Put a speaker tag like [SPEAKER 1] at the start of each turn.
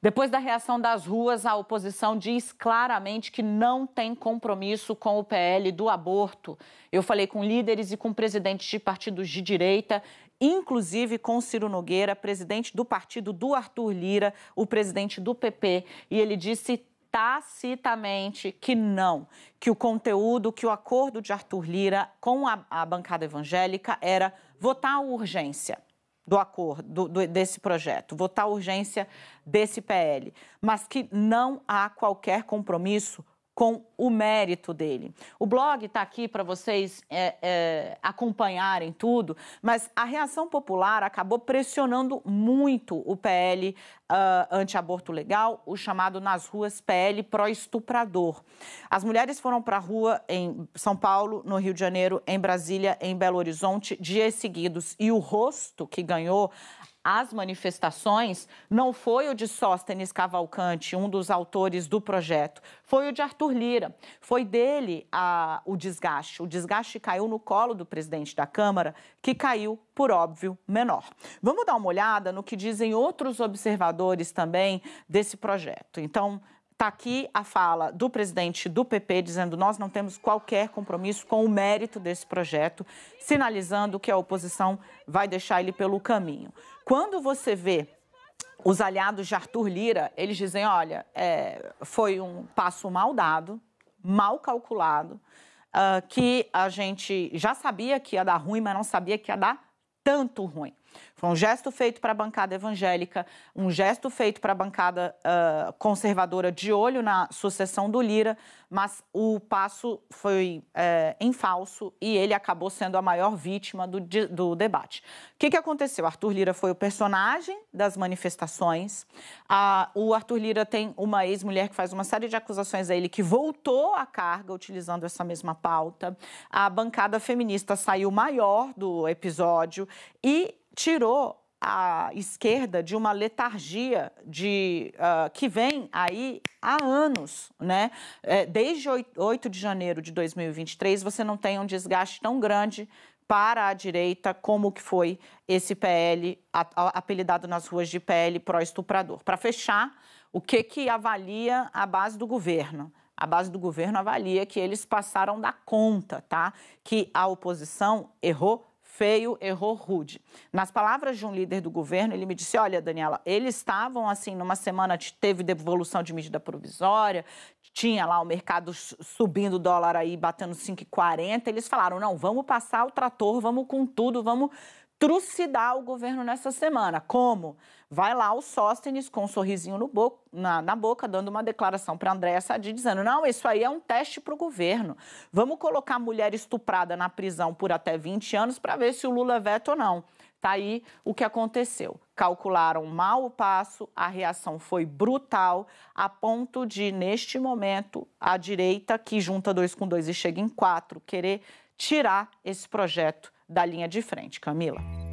[SPEAKER 1] Depois da reação das ruas, a oposição diz claramente que não tem compromisso com o PL do aborto. Eu falei com líderes e com presidentes de partidos de direita, inclusive com Ciro Nogueira, presidente do partido do Arthur Lira, o presidente do PP, e ele disse tacitamente que não, que o conteúdo, que o acordo de Arthur Lira com a, a bancada evangélica era votar a urgência do acordo, do, desse projeto, votar a urgência desse PL, mas que não há qualquer compromisso com o mérito dele. O blog está aqui para vocês é, é, acompanharem tudo, mas a reação popular acabou pressionando muito o PL uh, ah, anti-aborto legal, o chamado nas ruas PL pró-estuprador. As mulheres foram para a rua em São Paulo, no Rio de Janeiro, em Brasília, em Belo Horizonte, dias seguidos, e o rosto que ganhou as manifestações não foi o de Sóstenes Cavalcante, um dos autores do projeto, foi o de Arthur Lira. Foi dele a, o desgaste. O desgaste caiu no colo do presidente da Câmara, que caiu por óbvio menor. Vamos dar uma olhada no que dizem outros observadores também desse projeto. Então, Está aqui a fala do presidente do PP dizendo nós não temos qualquer compromisso com o mérito desse projeto, sinalizando que a oposição vai deixar ele pelo caminho. Quando você vê os aliados de Arthur Lira, eles dizem, olha, é, foi um passo mal dado, mal calculado, uh, que a gente já sabia que ia dar ruim, mas não sabia que ia dar tanto ruim. Foi um gesto feito para a bancada evangélica, um gesto feito para a bancada uh, conservadora de olho na sucessão do Lira, mas o passo foi uh, em falso e ele acabou sendo a maior vítima do, do debate. O que, que aconteceu? Arthur Lira foi o personagem das manifestações. Uh, o Arthur Lira tem uma ex-mulher que faz uma série de acusações a ele que voltou à carga utilizando essa mesma pauta. A bancada feminista saiu maior do episódio e tirou a esquerda de uma letargia de uh, que vem aí há anos, né? É, desde 8 de janeiro de 2023, você não tem um desgaste tão grande para a direita como que foi esse PL apelidado nas ruas de PL pró-estuprador. Para fechar, o que que avalia a base do governo? A base do governo avalia que eles passaram da conta, tá? Que a oposição errou feio, errou rude. Nas palavras de um líder do governo, ele me disse: Olha, Daniela, eles estavam assim, numa semana teve devolução de medida provisória, tinha lá o mercado subindo o dólar aí, batendo 5,40. Eles falaram: Não, vamos passar o trator, vamos com tudo, vamos trucidar o governo nessa semana. Como? Vai lá o Sóstenes com um sorrisinho bo... na, na, boca, dando uma declaração para Andréa Sadi, dizendo: não, isso aí é um teste para o governo. Vamos colocar mulher estuprada na prisão por até 20 anos para ver se o Lula veta ou não. Tá aí o que aconteceu. Calcularam mal o passo, a reação foi brutal, a ponto de, neste momento, a direita, que junta dois com dois e chega em quatro, querer tirar esse projeto da linha de frente. Camila.